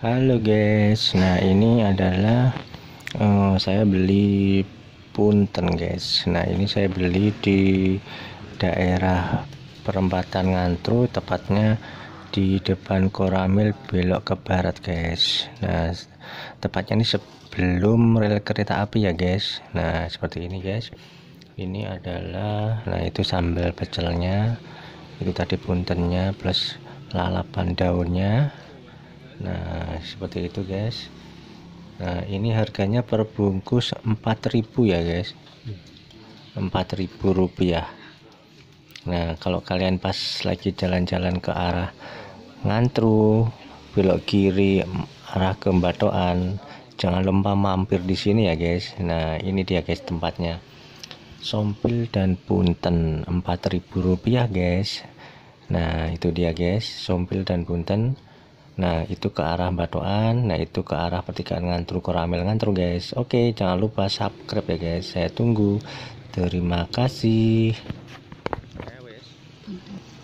Halo guys, nah ini adalah uh, saya beli punten guys. Nah ini saya beli di daerah perempatan Ngantru, tepatnya di depan Koramil belok ke barat guys. Nah tepatnya ini sebelum rel kereta api ya guys. Nah seperti ini guys. Ini adalah, nah itu sambal pecelnya, itu tadi puntennya plus lalapan daunnya nah seperti itu guys nah ini harganya perbungkus bungkus 4000 ya guys 4000 rupiah nah kalau kalian pas lagi jalan-jalan ke arah ngantru belok kiri arah ke Batoan jangan lupa mampir di sini ya guys nah ini dia guys tempatnya sompil dan punten 4000 rupiah guys nah itu dia guys sompil dan punten Nah, itu ke arah batuan nah itu ke arah pertigaan ngantru koramil ngantru guys. Oke, jangan lupa subscribe ya guys. Saya tunggu. Terima kasih. Eh,